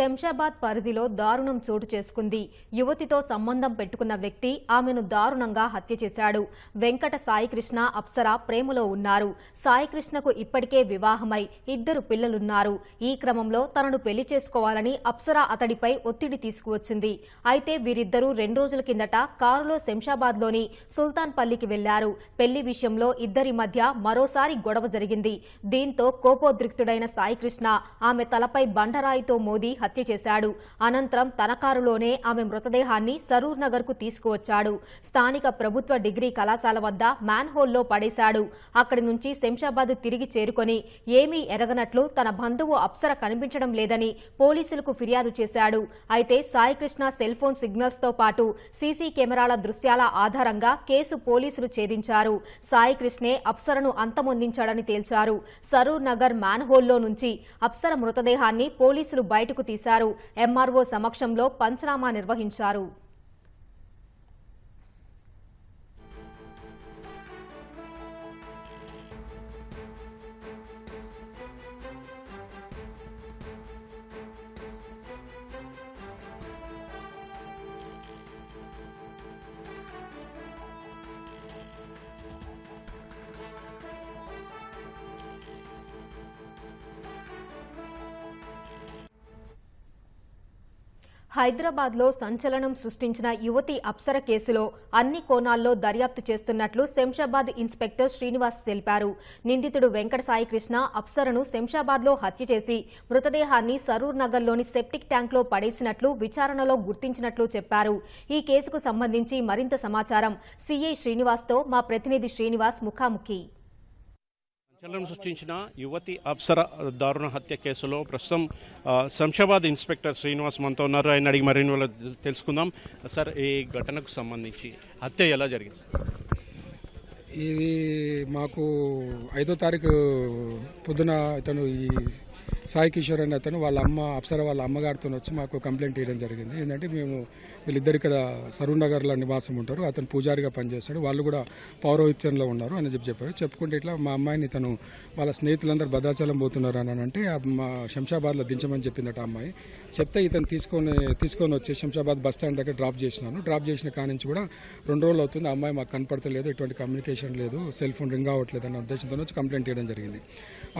శంషాబాద్ పరిధిలో దారుణం చోటు చేసుకుంది యువతితో సంబంధం పెట్టుకున్న వ్యక్తి ఆమెను దారుణంగా హత్య చేశాడు వెంకట సాయికృష్ణ అప్సర ప్రేమలో ఉన్నారు సాయికృష్ణకు ఇప్పటికే వివాహమై ఇద్దరు పిల్లలున్నారు ఈ క్రమంలో తనను పెళ్లి చేసుకోవాలని అప్సర అతడిపై ఒత్తిడి తీసుకువచ్చింది అయితే వీరిద్దరూ రెండు రోజుల కిందట కారులో శంషాబాద్లోని సుల్తాన్పల్లికి వెళ్లారు పెళ్లి విషయంలో ఇద్దరి మధ్య మరోసారి గొడవ జరిగింది దీంతో కోపోద్రిక్తుడైన సాయికృష్ణ ఆమె తలపై బండరాయితో మోదీ హత్య చేశాడు అనంతరం తన కారులోనే ఆమె మృతదేహాన్ని సరూర్ నగర్ కు తీసుకువచ్చాడు స్థానిక ప్రభుత్వ డిగ్రీ కళాశాల వద్ద హోల్లో పడేశాడు అక్కడి నుంచి శంషాబాద్ తిరిగి చేరుకొని ఏమీ ఎరగనట్లు తన బంధువు అప్సర కనిపించడం లేదని పోలీసులకు ఫిర్యాదు చేశాడు అయితే సాయికృష్ణ సెల్ ఫోన్ సిగ్నల్స్ తో పాటు సీసీ కెమెరాల దృశ్యాల ఆధారంగా కేసు పోలీసులు ఛేదించారు సాయికృష్ణే అప్సరను అంతమొందించాడని తేల్చారు సరూర్ నగర్ హోల్లో నుంచి అప్సర మృతదేహాన్ని పోలీసులు బయటకు తీశారు ఎంఆర్ఓ సమక్షంలో పంచనామా నిర్వహించారు హైదరాబాద్లో సంచలనం సృష్టించిన యువతి అప్సర కేసులో అన్ని కోణాల్లో దర్యాప్తు చేస్తున్నట్లు శంషాబాద్ ఇన్స్పెక్టర్ శ్రీనివాస్ తెలిపారు నిందితుడు వెంకట సాయికృష్ణ అప్సరను శంషాబాద్లో హత్య చేసి మృతదేహాన్ని సరూర్ నగర్లోని సెప్టిక్ ట్యాంక్లో పడేసినట్లు విచారణలో గుర్తించినట్లు చెప్పారు ఈ కేసుకు సంబంధించి మరింత సమాచారం సీఐ శ్రీనివాస్తో మా ప్రతినిధి శ్రీనివాస్ ముఖాముఖి చలనం సృష్టించిన యువతి అప్సర దారుణ హత్య కేసులో ప్రస్తుతం శంషాబాద్ ఇన్స్పెక్టర్ శ్రీనివాస్ మనతో ఉన్నారు ఆయన అడిగి మరిన్ని వాళ్ళు తెలుసుకుందాం సార్ ఈ ఘటనకు సంబంధించి హత్య ఎలా జరిగింది ఇది మాకు ఐదో తారీఖు పొద్దున ఇతను ఈ సాయి కిషోర్ అని అతను వాళ్ళ అమ్మ అప్సర వాళ్ళ అమ్మగారితో వచ్చి మాకు కంప్లైంట్ ఇవ్వడం జరిగింది ఏంటంటే మేము వీళ్ళిద్దరు ఇక్కడ సరూనగర్లో నివాసం ఉంటారు అతను పూజారిగా పనిచేస్తాడు వాళ్ళు కూడా పౌరోహిత్యంలో ఉన్నారు అని చెప్పి చెప్పారు చెప్పుకుంటే ఇట్లా మా అమ్మాయిని తను వాళ్ళ స్నేహితులందరూ భద్రాచలం పోతున్నారు అని అంటే మా శంషాబాద్లో దించమని చెప్పిందట అమ్మాయి చెప్తే ఇతను తీసుకొని తీసుకొని వచ్చి శంషాబాద్ బస్ స్టాండ్ దగ్గర డ్రాప్ చేసినాను డ్రాప్ చేసిన కానించి కూడా రెండు రోజులు అవుతుంది అమ్మాయి మాకు కనపడతలేదు ఎటువంటి కమ్యూనికేషన్ లేదు సెల్ ఫోన్ రింగ్ అవ్వట్లేదు అన్న ఉద్దేశంతో వచ్చి కంప్లైంట్ చేయడం జరిగింది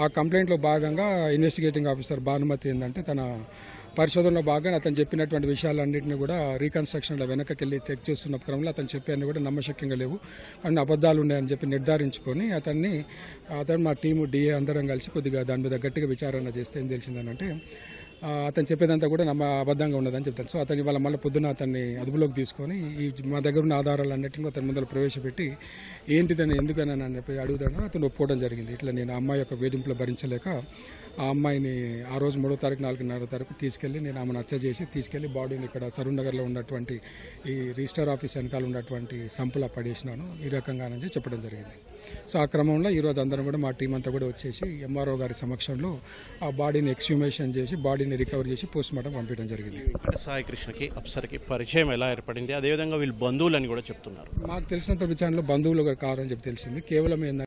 ఆ కంప్లైంట్లో భాగంగా ఇన్వెస్టిగేషన్ అసిస్టెంట్ ఆఫీసర్ భానుమతి ఏంటంటే తన పరిశోధనలో భాగంగా అతను చెప్పినటువంటి విషయాలన్నింటినీ కూడా రీకన్స్ట్రక్షన్లో వెనకకెళ్ళి చెక్ చేస్తున్న క్రమంలో అతను చెప్పేవన్నీ కూడా నమ్మశక్యంగా లేవు అన్ని అబద్ధాలు ఉన్నాయని చెప్పి నిర్ధారించుకొని అతన్ని అతను మా టీము డిఏ అందరం కలిసి కొద్దిగా దాని మీద గట్టిగా విచారణ చేస్తే ఏం తెలిసిందనంటే అతను చెప్పేదంతా కూడా నమ్మ అబద్ధంగా ఉన్నదని చెప్తాను సో అతని వాళ్ళ మళ్ళీ పొద్దున అతన్ని అదుపులోకి తీసుకొని ఈ మా దగ్గర ఉన్న ఆధారాలు అన్నింటినీ అతని ముందర ప్రవేశపెట్టి ఏంటిదని ఎందుకని అని చెప్పి అడుగుతాడని అతను ఒప్పుకోవడం జరిగింది ఇట్లా నేను అమ్మాయి యొక్క వేధింపులు భరించలేక ఆ అమ్మాయిని ఆ రోజు మూడో తారీఖు నాలుగున్నర తారీఖు తీసుకెళ్ళి నేను ఆమెను హత్య చేసి తీసుకెళ్ళి బాడీని ఇక్కడ సరూన్ నగర్లో ఉన్నటువంటి ఈ రిజిస్టర్ ఆఫీస్ వెనకాల ఉన్నటువంటి సంపులా పడేసినాను ఈ రకంగా అని చెప్పడం జరిగింది సో ఆ క్రమంలో ఈరోజు అందరం కూడా మా టీం అంతా కూడా వచ్చేసి ఎంఆర్ఓ గారి సమక్షంలో ఆ బాడీని ఎక్స్యూమేషన్ చేసి బాడీని వీళ్ళని రికవర్ చేసి పోస్ట్ మార్టం పంపించడం జరిగింది సాయి కృష్ణకి అప్సర్కి పరిచయం ఎలా ఏర్పడింది అదేవిధంగా వీళ్ళు బంధువులని కూడా చెప్తున్నారు మాకు తెలిసినంత విచారణలో బంధువులు కావాలని చెప్పి తెలిసింది కేవలం ఏంటంటే